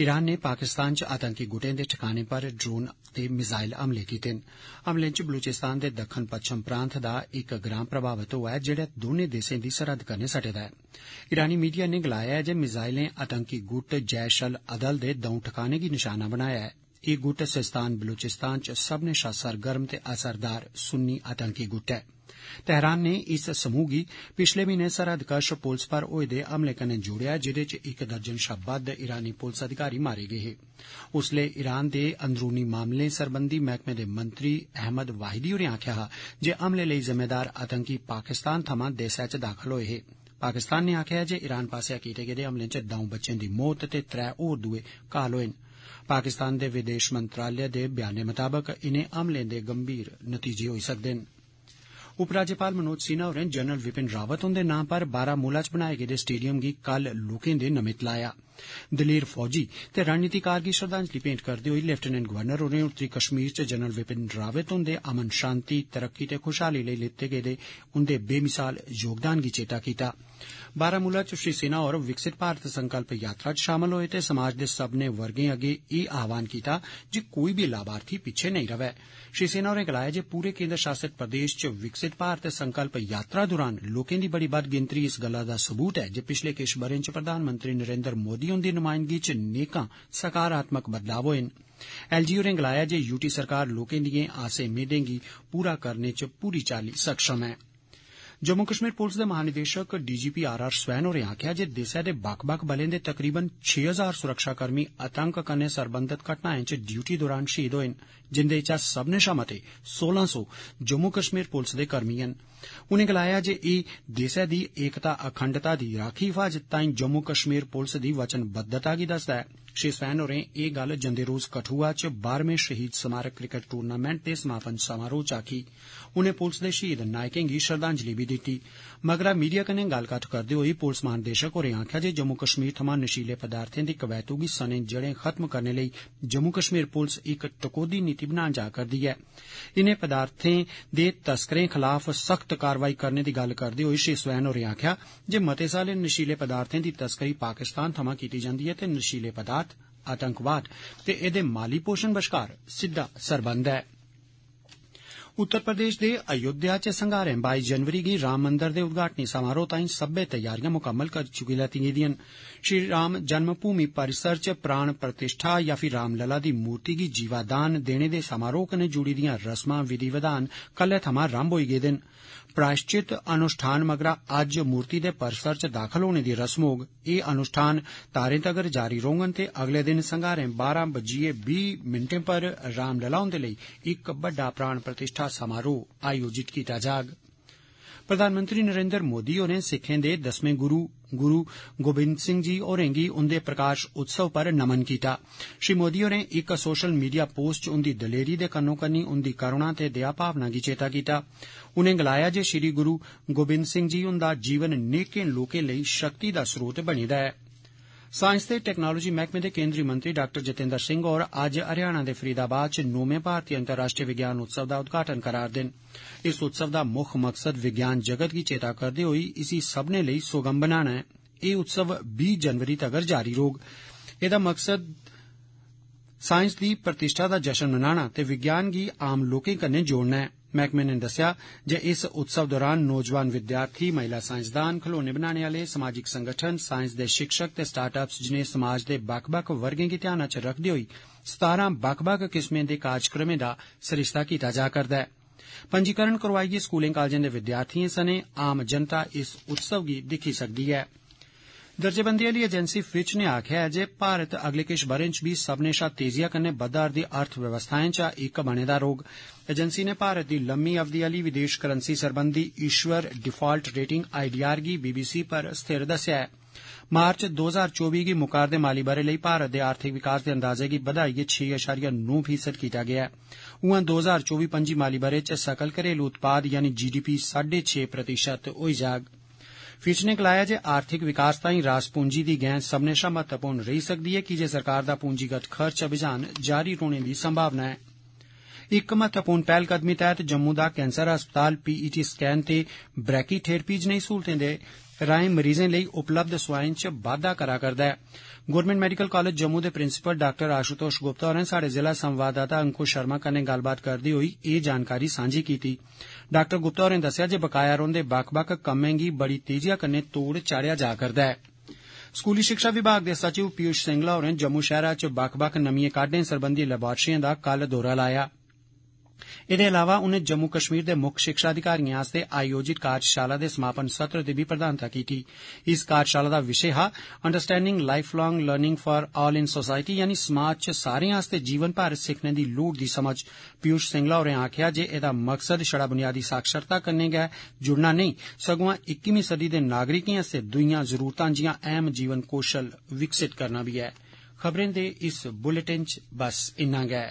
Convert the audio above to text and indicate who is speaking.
Speaker 1: Iran नै पाकिस्तान च आतंकी गुटें दे ठकानें पर ड्रोन ते मिज़ाइल हमले कीते न हमले च बलुचिस्तान दे दक्खन पच्छम प्रांत दा इक ग्रां प्रभावत होआ ऐ जेड़े दौनें देसें दी सरहद कन्नै सटे दा ऐ ईरानी मीडिया नै गलाया ऐ जे मिज़ाइलें आतंकी गुट जैषल अदल दे दौं ठिकानें गी निशाना बनाया ऐ एह् गुट सिस्तान बलुचिस्तान च सब्बने शा सरगर्म ते असरदार सुन्नी आतंकी गुट ऐ तेहरान ने इस समूह गी पिछले म्हीने सरहद कश पुलस पर होए दे हमले कन्नै जोड़ेआ जेदे च इक दर्जन शा बद्द ईरानी पुलस अधिकारी मारे गे हे उसलै ईरान दे अंदरूनी मामलें सरबंधी मैहकमे दे मंत्री अहमद वाहिदी होरें आक्खेआ हा जे हमले लेई जिम्मेदार आतंकी पाकिस्तान थमां देसै च दाखल होए हे पाकिस्तान ने आक्खेआ ऐ जे ईरान पास्सेआ कीते गेदे हमलें च द'ऊं बच्चें दी मौत ते त्रै होर दुए घायल होए न पाकिस्तान दे विदेश मंत्रालय दे ब्यानै मताबक इनें हमलें दे गंभीर नतीजे होई सकदे न उपराज्यपाल मनोज सिन्हा होरें जनरल बिपिन रावत हुन्दे नां पर बारामूला च बनाए गेदे स्टेडियम गी कल लोकें दे नमित लाया ऐ दलेर फौजी ते रणनीतिकार गी श्रद्धांजलि भेंट करदे होई लेफ्टिनेंट गवर्नर होरें उत्तरी कश्मीर च जनरल बिपिन रावत हुन्दे अमन शांति तरक्की ते खुशहाली लेई दिते गेदे उन्दे बेमिसाल योगदान गी चेता कीता बारामूला च श्री सिन्हा होर विकसित भारत संकल्प यात्रा च शामल होए ते समाज दे सब्बने वर्गे अग्गे एह् आहवान कीता जे कोई बी लाभार्थी पिच्छे नेई रवै श्री सिन्हा होरें गलाया जे पूरे केन्द्र शासित प्रदेश च विकसित भारत संकल्प यात्रा दौरान लोकें दी बड़ी बद्द गिनतरी इस गल्ला दा सबूत ऐ जे पिछले किश ब'रें च प्रधानमंत्री नरेन्द्र मोदी मोदी हुन्दी नुमाइंदगी च नेकां सकारात्मक बदलाव होए न एल जी होरें गलाया जे यूटी सरकार लोकें दिएं आसें मेदें गी पूरा करने च पूरी चाल्ली सक्षम ऐ जम्मू कश्मीर पुलस दे महानिदेशक D G P R R Swain होरें आक्खेआ जे देसै दे बक्ख बक्ख बलें दे तकरीबन छे हजार सुरक्षाकर्मी आतंक कन्नै सरबंधत घटनाएं च ड्यूटी दौरान शहीद होए न जिन्दे चा सब्बने शा मते सोलह सौ जम्मू कश्मीर पुलस दे कर्मी हे उनें गलाया जे ए देसै दी एकता अखंडता दी राक्खी हिफाजत ताईं जम्मू कश्मीर पुलस दी वचनबद्धता गी दस्सदा ऐ श्रीसैन होरें एह् गल्ल जंदे रोज कठुआ च बारहमें शहीद समारक क्रिकेट टूर्नामैंट दे समापन समारोह च आक्खी उनें पुलस दे शहीद नायकें गी श्रद्धांजलि बी दिती मगरा मीडिया कन्नै गल्लबात करदे होई पुलस महानिदेशक होरें आक्खेआ जे जम्मू कश्मीर थमां नशीलें पदार्थें दी कबैतू गी सने जड़ें खत्म करने लेई जम्मू कश्मीर पुलस इक टकोह्दी नीति बनान जा'रदी ऐ इनें पदार्थें दे तस्करें खलाफ सख्त ऐ सख्त कारवाई करने दी गल्ल करदे होई श्री स्वैन होरें आक्खेआ जे मते सारे नशीले पदार्थें दी तस्करी पाकिस्तान थमां कीती जंदी ऐ ते नशीले पदार्थ आतंकवाद ते एहदे माली पोषण बश्कार सिद्दा सरबंध ऐ उत्तर प्रदेश दे अयोध्या च संगारें बाई जनवरी गी राम मंदर दे उद्घाटनी समारोह ताईं सब्बै तैयारियां मुकम्मल करी चुकी लैती गेदियां न श्री राम जन्म भूमि परिसर च प्राण प्रतिष्ठा यां फी रामलला दी मूर्ति गी जीवादान देने दे समारोह कन्नै जुड़ी दियां रस्मां विधि विधान कल्लै थमां रम्म होई गे प्राश्चित अनुष्ठान मगरा अज्ज मूर्ति दे परिसर च दाखल होने दी रस्म होग एह् अनुष्ठान तारें तगर जारी रौह्गंन ते अगले दिन संगारे बारां बज्जियै बीह् मिन्टें पर रामलला हुंदे लेई इक बड्डा प्राण प्रतिष्ठा समारोह आयोजित कीता जाग प्रधानमंत्री नरेन्द्र मोदी होरें सिक्खें दे दसमें गुरू गुरू गोबिंद सिंह जी होरें गी उन्दे प्रकाश उत्सव पर नमन कीता श्री मोदी होरें इक सोशल मीडिया पोस्ट च उन्दी दलेरी दे कन्नो कन्नी उन्दी करूणा ते दया भावना गी चेता कीता उनें गलाया जे श्री गुरू गोबिंद सिंह जी हुन्दा जीवन नेकें लोकें लेई शक्ति दा स्रोत बने दा ऐं सांइस ते टैक्नालोजी मैहकमे दे केन्द्री मंत्री डॉ जितेन्द्र सिंह होर अज्ज हरियाणा दे फरीदाबाद च नौमें भारतीय अंतर्राश्ट्रीय विज्ञान उत्सव दा उद्घाटन करा'रदे न इस उत्सव दा मुक्ख मकसद विज्ञान जगत गी चेता करदे होई इसी सब्बनें लेई सुगम बनाना ऐ एह् उत्सव बी जनवरी तगर जारी रौह्ग एह्दा मकसद साईंस दी प्रतिष्ठा दा जश्न मनाना ते विज्ञान गी आम लोकें कन्नै जोड़ना ऐं मैहकमे नै दस्सेआ जे इस उत्सव दौरान नौजवान विद्यार्थी महिला साईंसदान खलौने बनाने आले समाजिक संगठन साईंस दे शिक्षक ते स्टार्ट अप्स जनेह समाज दे बक्ख बक्ख वर्गें गी ध्यान च रक्खदे होई सतारां बक्ख बक्ख किस्में दे कार्यक्रमें दा सरिस्ता कीता जा करदा ऐ पंजीकरण करोआइयै स्कूलें कालजें दे विद्यार्थिएं सनें आम जनता इस उत्सव गी दिक्खी सकदी दर्जेबंदी आली एजेंसी फिच नै आक्खेआ ऐ जे भारत अगले किश ब'रें च बी सब्बनें शा तेजिया कन्नै बधा'रदी अर्थव्यवस्थाएं चा इक बने दा रौह्ग एजेंसी ने भारत दी लम्मी अवधि आली विदेश करंसी सरबंधी ईश्वर डिफाल्ट रेटिंग आईडीआर गी बीबीसी पर स्थिर दस्सेआ ऐ मार्च दो हजार चौबी गी मुका'रदे माली ब'रे लेई भारत दे आर्थिक विकास दे अंदाजे गी बधाइयै छे अशारिया नौ फीसद कीता गेआ ऐ उआं दो हजार चौबी पं'जी माली ब'रे च सकल घरेलू उत्पाद यानि जीडीपी साड्डे छे प्रतिशत होई जाग फीस नै गलाया जे आर्थिक विकास तांई रास पूंजी दी गैं सब्बने शा महत्वपूर्ण रेही सकदी ऐ कीजे सरकार दा पूंजीगत खर्च अभियान जारी रौहने दी संभावना ऐं इक महत्वपूर्ण पैह्लकदमी तैह्त जम्मू दा कैंसर अस्पताल पीईटी स्कैन ते ब्रैकी ठेर पी ज्नेई सहूलतें दे राएं मरीजें लेई उपलब्ध सवाएं च बाद्दा करा करदा ऐ गौरमैंट मैडिकल कॉलेज जम्मू दे प्रिंसिपल डॉ आशुतोष गुप्ता होरें स्हाड़े जिला संवाददाता अंकुश षर्मा कन्नै गल्लबात करदे होई एह जानकारी सांझी कीती डाक्टर गुप्ता होरें दस्सेआ जे बकाया रौंहदे बक्ख बक्ख कम्में गी बड़ी तेजिया कन्नै तोड़ चाढ़ेया जा करदा ऐ स्कूली शिक्षा विभाग दे सचिव पीयूष सिंगला होरें जम्मू शैहरा च बक्ख बक्ख नमिएं काहडे सरबंधी लैबाट्रिएं दा कल दौरा लाया ऐ एह्दे अलावा उनें जम्मू कश्मीर दे मुक्ख शिक्षा अधिकारिएं आस्तै आयोजित कार्यशाला दे समापन सत्र दी भी प्रधानता कीती इस कार्यशाला दा विषय हा understanding life long learning for all in society यानि समाज च सारें आस्तै जीवन भर सिक्खने दी लोड़ दी समझ पीयूष सिंगला होरें आक्खेआ जे एह्दा मकसद छड़ा बुनियादी साक्षरता कन्नै गै जुड़ना नेई सगुआं इक्कमीं सदी दे नागरिकें आस्तै दूइयां जरूरतां जिआं अहम जीवन कौशल विकसित करना बी ऐ